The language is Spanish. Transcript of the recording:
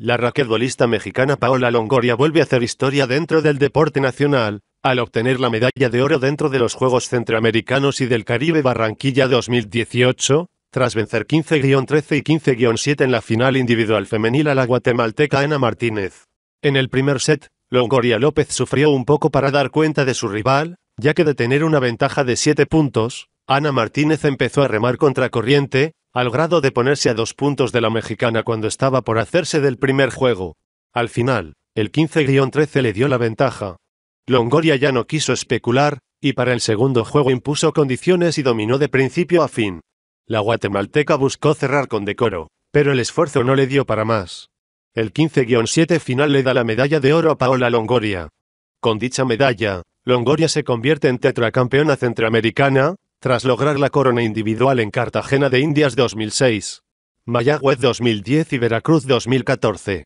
La raquetbolista mexicana Paola Longoria vuelve a hacer historia dentro del deporte nacional, al obtener la medalla de oro dentro de los Juegos Centroamericanos y del Caribe Barranquilla 2018, tras vencer 15-13 y 15-7 en la final individual femenil a la guatemalteca Ana Martínez. En el primer set, Longoria López sufrió un poco para dar cuenta de su rival, ya que de tener una ventaja de 7 puntos, Ana Martínez empezó a remar contracorriente, al grado de ponerse a dos puntos de la mexicana cuando estaba por hacerse del primer juego. Al final, el 15-13 le dio la ventaja. Longoria ya no quiso especular, y para el segundo juego impuso condiciones y dominó de principio a fin. La guatemalteca buscó cerrar con decoro, pero el esfuerzo no le dio para más. El 15-7 final le da la medalla de oro a Paola Longoria. Con dicha medalla, Longoria se convierte en tetracampeona centroamericana, tras lograr la corona individual en Cartagena de Indias 2006, Mayagüez 2010 y Veracruz 2014.